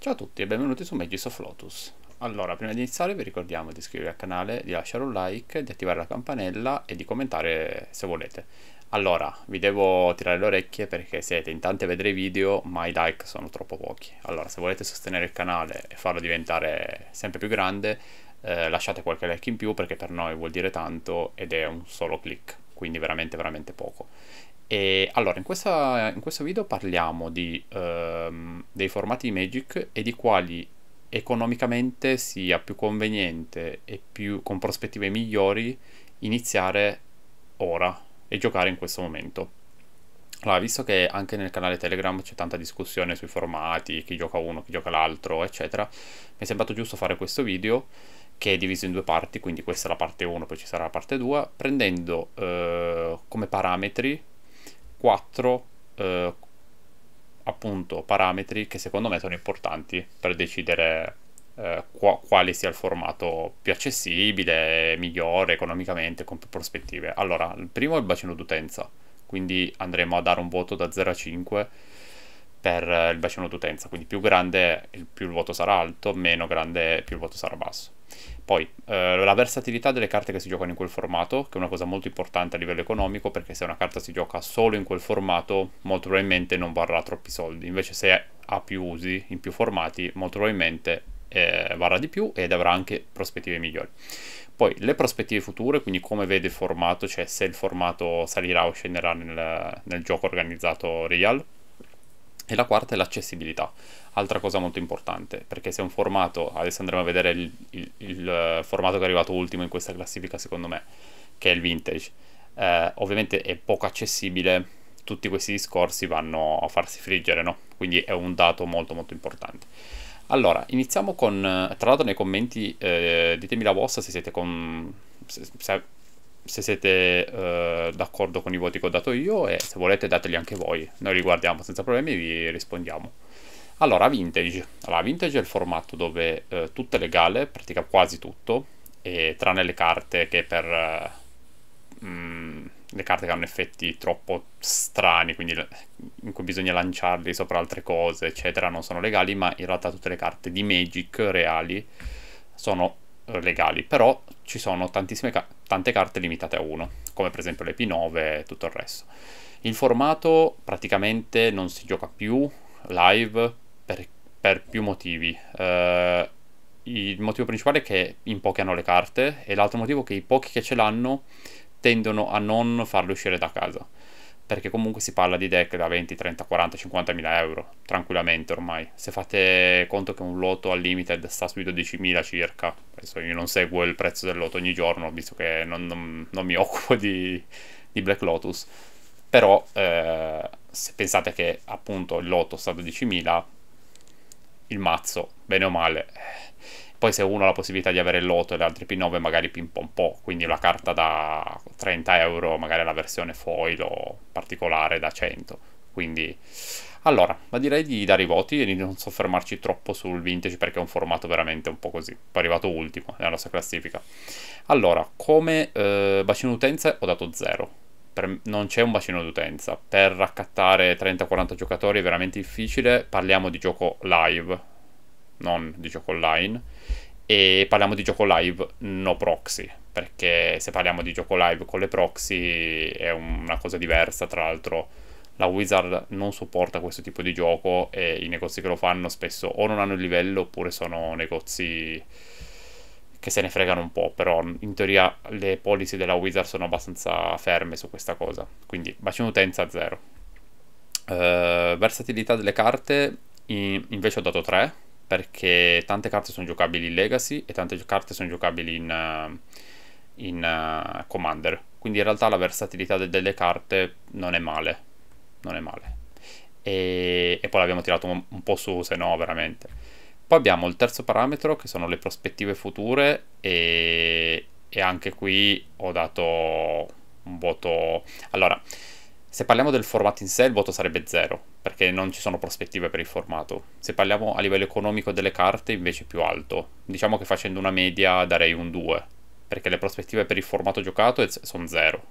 Ciao a tutti e benvenuti su Magis of Lotus. Allora, prima di iniziare vi ricordiamo di iscrivervi al canale, di lasciare un like, di attivare la campanella e di commentare se volete. Allora, vi devo tirare le orecchie perché siete in tanti a vedere i video, ma i like sono troppo pochi. Allora, se volete sostenere il canale e farlo diventare sempre più grande, eh, lasciate qualche like in più perché per noi vuol dire tanto ed è un solo click, quindi veramente veramente poco. E allora, in, questa, in, questo video parliamo di, ehm, dei formati Magic e di quali economicamente sia più conveniente e più, con prospettive migliori iniziare ora e giocare in questo momento. Allora, visto che anche nel canale Telegram c'è tanta discussione sui formati, chi gioca uno, chi gioca l'altro, eccetera, mi è sembrato giusto fare questo video che è diviso in due parti, quindi questa è la parte 1, poi ci sarà la parte 2, prendendo eh, come parametri quattro eh, appunto parametri che secondo me sono importanti per decidere eh, qua, quale sia il formato più accessibile, migliore economicamente, con più prospettive. Allora, il primo è il bacino d'utenza, quindi andremo a dare un voto da 0 a 5 per eh, il bacino d'utenza, quindi più grande più il voto sarà alto, meno grande più il voto sarà basso. Poi eh, la versatilità delle carte che si giocano in quel formato, che è una cosa molto importante a livello economico, perché se una carta si gioca solo in quel formato, molto probabilmente non varrà troppi soldi. Invece se ha più usi in più formati, molto probabilmente eh, varrà di più ed avrà anche prospettive migliori. Poi le prospettive future, quindi come vede il formato, cioè se il formato salirà o scenderà nel, nel gioco organizzato real e la quarta è l'accessibilità, altra cosa molto importante, perché se un formato, adesso andremo a vedere il, il, il eh, formato che è arrivato ultimo in questa classifica secondo me, che è il vintage, eh, ovviamente è poco accessibile, tutti questi discorsi vanno a farsi friggere, no? Quindi è un dato molto molto importante. Allora, iniziamo con, eh, tra l'altro nei commenti eh, ditemi la vostra se siete con... Se, se, se siete eh, d'accordo con i voti che ho dato io e se volete dateli anche voi. Noi li guardiamo senza problemi e vi rispondiamo. Allora, Vintage. Allora, Vintage è il formato dove eh, tutto è legale, pratica quasi tutto, e, tranne le carte che per... Eh, mh, mm, le carte che hanno effetti troppo strani, quindi in cui bisogna lanciarli sopra altre cose, eccetera, non sono legali, ma in realtà tutte le carte di Magic reali sono legali, però ci sono tantissime ca- tante carte limitate a uno, come per esempio le P9 e tutto il resto. Il formato praticamente non si gioca più live per, per più motivi. Uh, il motivo principale è che in pochi hanno le carte e l'altro motivo è che i pochi che ce l'hanno tendono a non farle uscire da casa perché comunque si parla di deck da 20, 30, 40, 50 mila euro, tranquillamente ormai. Se fate conto che un lotto al limited sta sui 12.000 circa, adesso io non seguo il prezzo del lotto ogni giorno, visto che non, non, non mi occupo di, di, Black Lotus, però eh, se pensate che appunto il lotto sta a 12.000, il mazzo, bene o male, poi se uno ha la possibilità di avere il loto e le altre P9 magari pimpa un po', quindi la carta da 30 euro, magari la versione foil o particolare da 100. Quindi allora, ma direi di dare i voti e di non soffermarci troppo sul vintage perché è un formato veramente un po' così. Poi è arrivato ultimo nella nostra classifica. Allora, come eh, bacino d'utenza ho dato 0. non c'è un bacino d'utenza. Per raccattare 30-40 giocatori è veramente difficile. Parliamo di gioco live, non di gioco online. E parliamo di gioco live, no proxy, perché se parliamo di gioco live con le proxy è una cosa diversa, tra l'altro la Wizard non supporta questo tipo di gioco e i negozi che lo fanno spesso o non hanno il livello oppure sono negozi che se ne fregano un po', però in teoria le policy della Wizard sono abbastanza ferme su questa cosa, quindi bacino utenza zero. Uh, versatilità delle carte in, invece ho dato 3 perché tante carte sono giocabili in Legacy e tante carte sono giocabili in, eh, in uh, Commander. Quindi in realtà la versatilità de- delle carte non è male. Non è male. E, e poi l'abbiamo tirato un, un, po' su, se no veramente. Poi abbiamo il terzo parametro che sono le prospettive future e, e anche qui ho dato un voto... Allora, se parliamo del formato in sé, il voto sarebbe zero, perché non ci sono prospettive per il formato. Se parliamo a livello economico delle carte, invece più alto. Diciamo che facendo una media darei un 2, perché le prospettive per il formato giocato sono 0,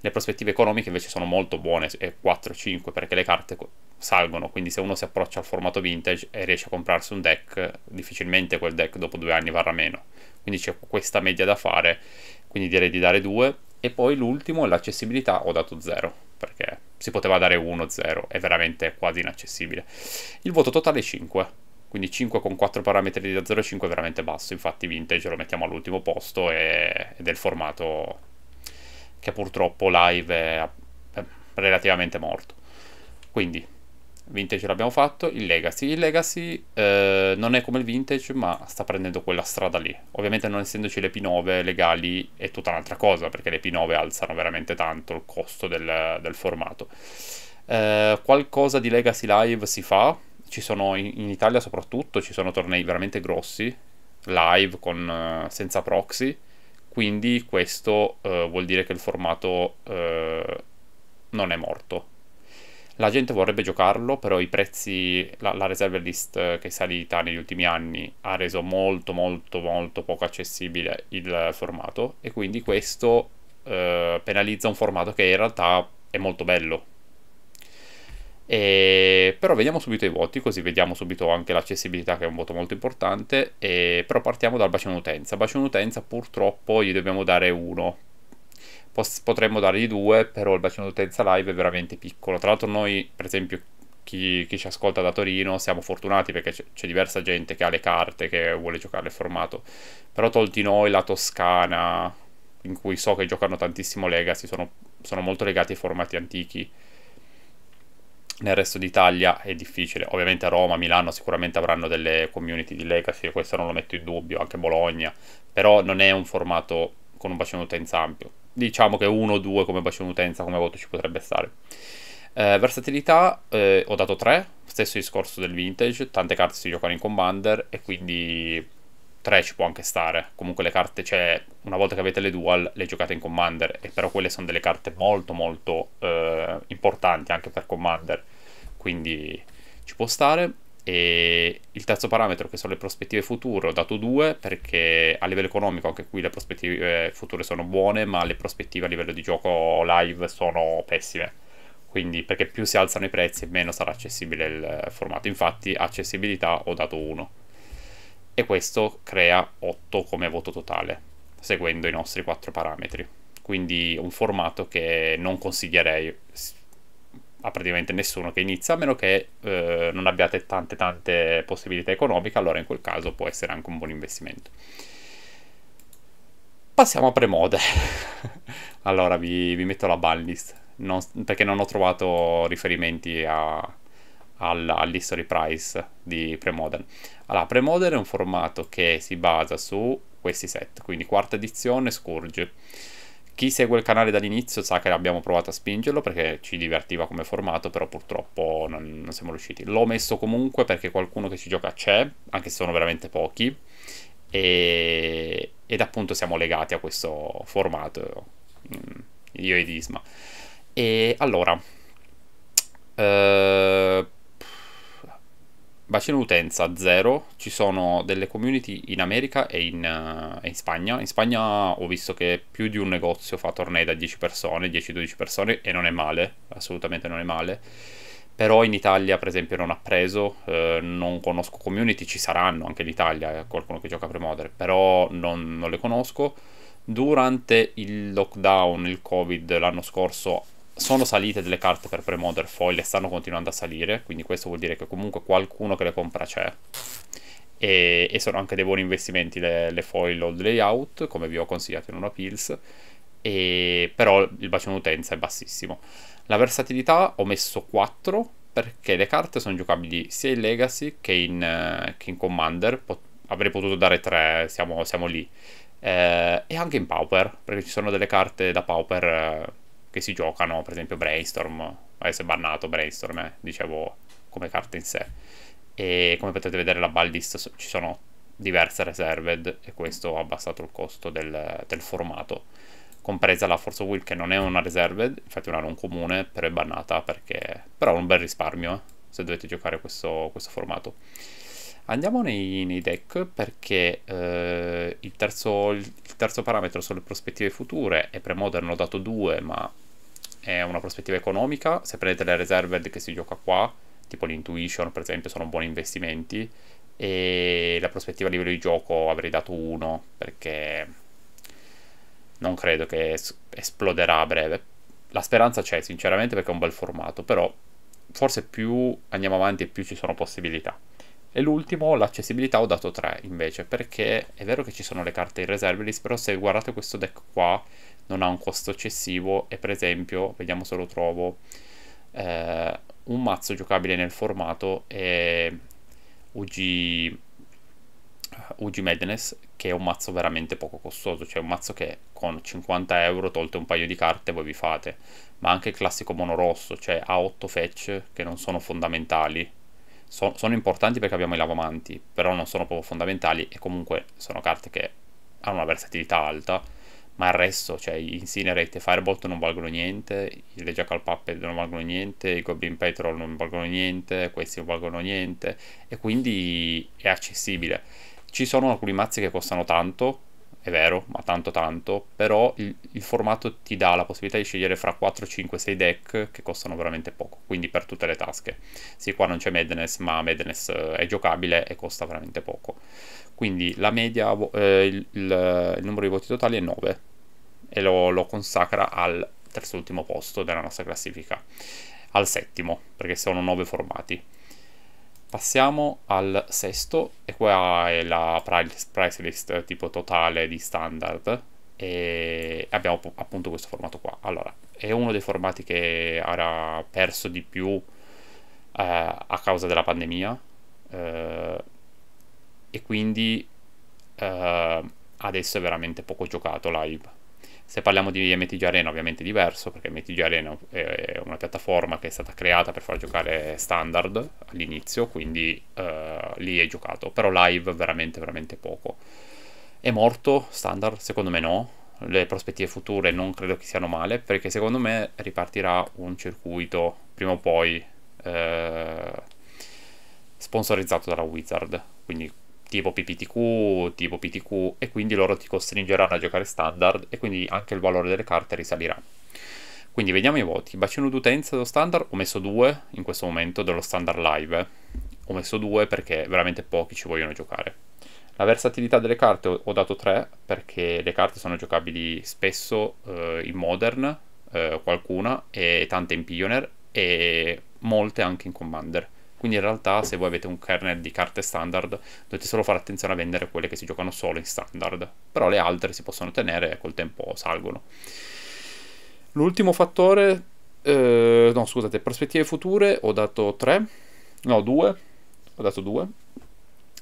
Le prospettive economiche invece sono molto buone, è 4-5, perché le carte salgono, quindi se uno si approccia al formato vintage e riesce a comprarsi un deck, difficilmente quel deck dopo due anni varrà meno. Quindi c'è questa media da fare, quindi direi di dare 2 e poi l'ultimo, l'accessibilità, ho dato 0, perché si poteva dare 1, 0, è veramente quasi inaccessibile. Il voto totale è 5, quindi 5 con 4 parametri da 0 a 5 è veramente basso, infatti Vintage lo mettiamo all'ultimo posto e, è del formato che purtroppo live è relativamente morto. Quindi vintage l'abbiamo fatto, il legacy. Il legacy eh, non è come il vintage, ma sta prendendo quella strada lì. Ovviamente non essendoci le P9 legali è tutta un'altra cosa, perché le P9 alzano veramente tanto il costo del, del formato. Eh, qualcosa di legacy live si fa, ci sono in, Italia soprattutto, ci sono tornei veramente grossi, live con, eh, senza proxy, quindi questo eh, vuol dire che il formato eh, non è morto la gente vorrebbe giocarlo, però i prezzi, la, la reserve list che è salita negli ultimi anni ha reso molto molto molto poco accessibile il formato e quindi questo eh, penalizza un formato che in realtà è molto bello. E... Però vediamo subito i voti, così vediamo subito anche l'accessibilità che è un voto molto importante. E... Però partiamo dal bacino d'utenza. Bacino d'utenza purtroppo gli dobbiamo dare 1 potremmo dargli due, però il bacino d'utenza live è veramente piccolo. Tra l'altro noi, per esempio, chi, chi ci ascolta da Torino, siamo fortunati perché c'è, c'è, diversa gente che ha le carte, che vuole giocare al formato. Però tolti noi, la Toscana, in cui so che giocano tantissimo Legacy, sono, sono molto legati ai formati antichi. Nel resto d'Italia è difficile. Ovviamente Roma, Milano sicuramente avranno delle community di Legacy, questo non lo metto in dubbio, anche Bologna. Però non è un formato con un bacino d'utenza ampio diciamo che 1 o 2 come bacino utenza come voto ci potrebbe stare. Eh, versatilità eh, ho dato 3, stesso discorso del vintage, tante carte si giocano in commander e quindi 3 ci può anche stare. Comunque le carte, cioè, una volta che avete le dual, le giocate in commander, e però quelle sono delle carte molto molto eh, importanti anche per commander, quindi ci può stare. E il terzo parametro, che sono le prospettive future, ho dato 2 perché a livello economico anche qui le prospettive future sono buone, ma le prospettive a livello di gioco live sono pessime. Quindi, perché più si alzano i prezzi, meno sarà accessibile il formato. Infatti, accessibilità ho dato 1. E questo crea 8 come voto totale, seguendo i nostri 4 parametri. Quindi, un formato che non consiglierei a praticamente nessuno che inizia, a meno che eh, non abbiate tante tante possibilità economiche, allora in quel caso può essere anche un buon investimento. Passiamo a premode. allora vi, vi, metto la ballist, non, perché non ho trovato riferimenti a, all'history price di Premodern. Allora, Premodern è un formato che si basa su questi set, quindi quarta edizione Scourge. Chi segue il canale dall'inizio sa che abbiamo provato a spingerlo perché ci divertiva come formato, però purtroppo non, non siamo riusciti. L'ho messo comunque perché qualcuno che ci gioca c'è, anche se sono veramente pochi, e, ed appunto siamo legati a questo formato, mm, io ed Isma. E allora... Eh, bacino utenza zero, ci sono delle community in America e in, uh, in, Spagna. In Spagna ho visto che più di un negozio fa tornei da 10 persone, 10-12 persone e non è male, assolutamente non è male. Però in Italia, per esempio, non ha preso, eh, non conosco community, ci saranno anche in Italia, eh, qualcuno che gioca a premodere, però non, non le conosco. Durante il lockdown, il Covid l'anno scorso sono salite delle carte per Premoder Foil e stanno continuando a salire, quindi questo vuol dire che comunque qualcuno che le compra c'è. E, e sono anche dei buoni investimenti le, le foil old layout, come vi ho consigliato in una pills, e, però il bacino d'utenza è bassissimo. La versatilità ho messo 4 perché le carte sono giocabili sia in Legacy che in, che in Commander, Pot- avrei potuto dare 3, siamo, siamo lì. Eh, e anche in Pauper, perché ci sono delle carte da Pauper eh, che si giocano, per esempio Brainstorm, adesso è bannato Brainstorm, eh, dicevo come carta in sé. E come potete vedere la Baldist ci sono diverse reserved e questo ha abbassato il costo del, del formato, compresa la Force Will che non è una reserved, infatti è una non comune, però è bannata perché... però è un bel risparmio eh, se dovete giocare questo, questo formato. Andiamo nei, nei deck perché eh, il, terzo, il, terzo, parametro sulle prospettive future è premodern, ho dato 2, ma è una prospettiva economica. Se prendete le reserve che si gioca qua, tipo l'intuition per esempio, sono buoni investimenti. E la prospettiva a livello di gioco avrei dato 1 perché non credo che es- esploderà a breve. La speranza c'è, sinceramente, perché è un bel formato, però forse più andiamo avanti e più ci sono possibilità. E l'ultimo, l'accessibilità, ho dato 3 invece, perché è vero che ci sono le carte in reserveless, però se guardate questo deck qua non ha un costo eccessivo e per esempio, vediamo se lo trovo, eh, un mazzo giocabile nel formato è UG, UG Madness, che è un mazzo veramente poco costoso, cioè un mazzo che con 50 euro tolte un paio di carte voi vi fate, ma anche il classico monorosso, cioè ha 8 fetch che non sono fondamentali so, sono importanti perché abbiamo i lavamanti, però non sono proprio fondamentali e comunque sono carte che hanno una versatilità alta, ma il resto, cioè Incinerate e Firebolt non valgono niente, le Jackal Puppet non valgono niente, i Goblin Petrol non valgono niente, questi non valgono niente, e quindi è accessibile. Ci sono alcuni mazzi che costano tanto, è vero, ma tanto tanto, però il, il, formato ti dà la possibilità di scegliere fra 4, 5, 6 deck che costano veramente poco, quindi per tutte le tasche. Sì, qua non c'è Madness, ma Madness eh, è giocabile e costa veramente poco. Quindi la media, eh, il, il, il, numero di voti totali è 9 e lo, lo consacra al terzo ultimo posto della nostra classifica, al settimo, perché sono 9 formati. Passiamo al sesto, e qua è la price, list eh, tipo totale di standard, e abbiamo appunto questo formato qua. Allora, è uno dei formati che era perso di più eh, a causa della pandemia, eh, e quindi eh, adesso è veramente poco giocato live se parliamo di MTG Arena ovviamente è diverso perché MTG Arena è una piattaforma che è stata creata per far giocare standard all'inizio, quindi eh, lì è giocato, però live veramente veramente poco. È morto standard? Secondo me no, le prospettive future non credo che siano male perché secondo me ripartirà un circuito prima o poi eh, sponsorizzato dalla Wizard, quindi tipo PPTQ, tipo PTQ e quindi loro ti costringeranno a giocare standard e quindi anche il valore delle carte risalirà. Quindi vediamo i voti. Bacino d'utenza dello standard ho messo 2 in questo momento dello standard live. Ho messo 2 perché veramente pochi ci vogliono giocare. La versatilità delle carte ho dato 3 perché le carte sono giocabili spesso eh, in Modern, eh, qualcuna, e tante in Pioneer e molte anche in Commander. Quindi in realtà se voi avete un kernel di carte standard dovete solo fare attenzione a vendere quelle che si giocano solo in standard, però le altre si possono tenere e col tempo salgono. L'ultimo fattore, eh, no scusate, prospettive future ho dato 3, no 2, ho dato 2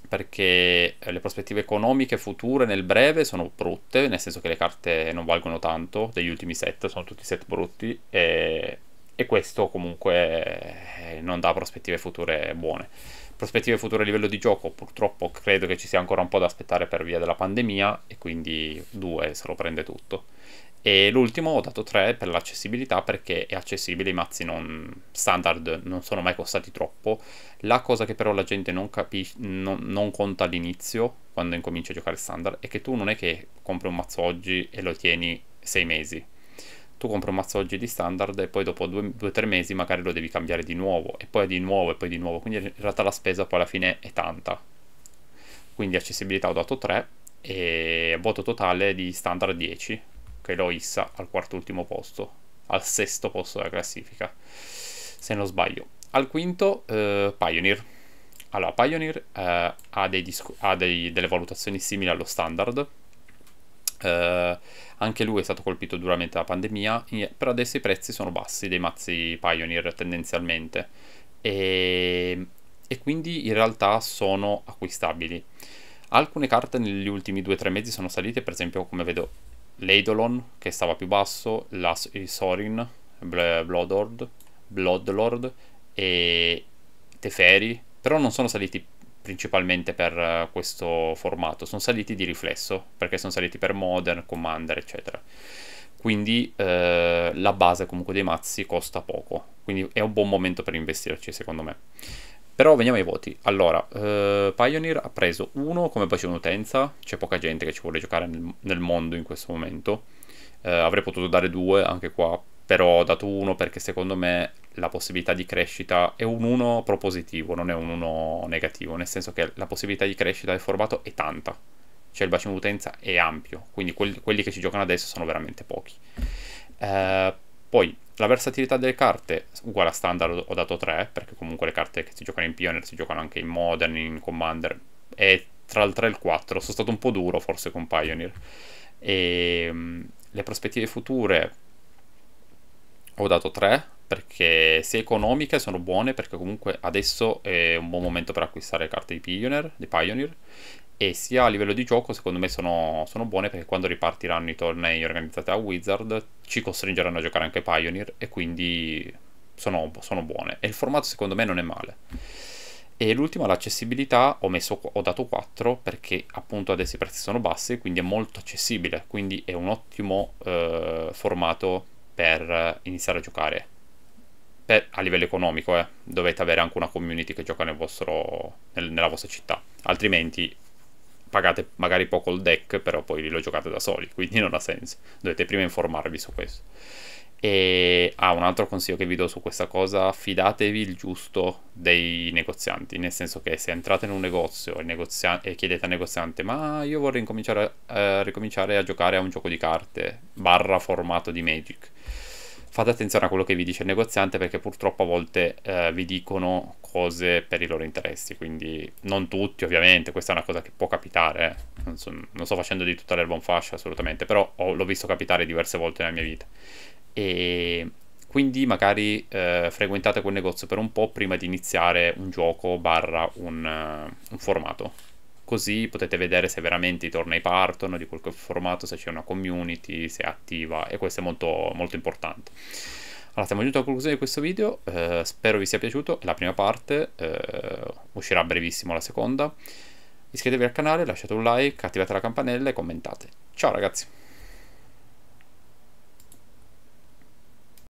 perché eh, le prospettive economiche future nel breve sono brutte, nel senso che le carte non valgono tanto degli ultimi set, sono tutti set brutti e e questo comunque eh, non dà prospettive future buone. Prospettive future a livello di gioco purtroppo credo che ci sia ancora un po' da aspettare per via della pandemia e quindi 2 se lo prende tutto. E l'ultimo ho dato 3 per l'accessibilità perché è accessibile, i mazzi non standard non sono mai costati troppo. La cosa che però la gente non capisce, non, non conta all'inizio, quando incomincia a giocare standard, è che tu non è che compri un mazzo oggi e lo tieni 6 mesi tu compri un mazzo oggi di standard e poi dopo 2-3 mesi magari lo devi cambiare di nuovo e poi di nuovo e poi di nuovo quindi in realtà la spesa poi alla fine è tanta quindi accessibilità ho dato 3 e voto totale di standard 10 che lo issa al quarto ultimo posto al sesto posto della classifica se non sbaglio al quinto eh, Pioneer allora Pioneer eh, ha, dei ha dei, delle valutazioni simili allo standard eh, anche lui è stato colpito duramente dalla pandemia, però adesso i prezzi sono bassi dei mazzi Pioneer tendenzialmente e, e quindi in realtà sono acquistabili. Alcune carte negli ultimi 2-3 mesi sono salite, per esempio come vedo l'Eidolon che stava più basso, la Sorin, Bloodlord, Bloodlord e Teferi, però non sono saliti principalmente per eh, questo formato, sono saliti di riflesso, perché sono saliti per Modern, Commander, eccetera. Quindi eh, la base comunque dei mazzi costa poco, quindi è un buon momento per investirci secondo me. Però veniamo ai voti. Allora, eh, Pioneer ha preso uno come bacino utenza, c'è poca gente che ci vuole giocare nel, nel mondo in questo momento. Eh, avrei potuto dare due anche qua, però ho dato uno perché secondo me la possibilità di crescita è un 1 propositivo, non è un 1 negativo, nel senso che la possibilità di crescita del formato è tanta, cioè il bacino d'utenza è ampio, quindi quelli, quelli che ci giocano adesso sono veramente pochi. Eh, poi la versatilità delle carte, uguale a standard ho dato 3, perché comunque le carte che si giocano in Pioneer si giocano anche in Modern, in Commander, è tra il 3 e il 4, sono stato un po' duro forse con Pioneer. E, ehm, mh, le prospettive future ho dato 3, perché se economiche sono buone perché comunque adesso è un buon momento per acquistare carte di Pioneer, di Pioneer e sia a livello di gioco secondo me sono, sono, buone perché quando ripartiranno i tornei organizzati a Wizard ci costringeranno a giocare anche Pioneer e quindi sono, sono buone e il formato secondo me non è male e l'ultima l'accessibilità ho, messo, ho dato 4 perché appunto adesso i prezzi sono bassi quindi è molto accessibile quindi è un ottimo eh, formato per iniziare a giocare per, a livello economico, eh, dovete avere anche una community che gioca nel vostro, nel, nella vostra città, altrimenti pagate magari poco il deck, però poi lo giocate da soli, quindi non ha senso, dovete prima informarvi su questo. E ah, un altro consiglio che vi do su questa cosa, fidatevi il giusto dei negozianti, nel senso che se entrate in un negozio e, chiedete al negoziante ma io vorrei a, eh, ricominciare a giocare a un gioco di carte, barra formato di Magic, fate attenzione a quello che vi dice il negoziante perché purtroppo a volte eh, vi dicono cose per i loro interessi, quindi non tutti ovviamente, questa è una cosa che può capitare, eh. non, so, non, sto facendo di tutta l'erba un fascio assolutamente, però ho, l'ho visto capitare diverse volte nella mia vita. E quindi magari eh, frequentate quel negozio per un po' prima di iniziare un gioco barra un, eh, un formato così potete vedere se veramente i tornei partono, di quel formato, se c'è una community, se è attiva e questo è molto, molto importante. Allora, siamo giunti alla conclusione di questo video, eh, spero vi sia piaciuto, è la prima parte, eh, uscirà brevissimo la seconda. Iscrivetevi al canale, lasciate un like, attivate la campanella e commentate. Ciao ragazzi!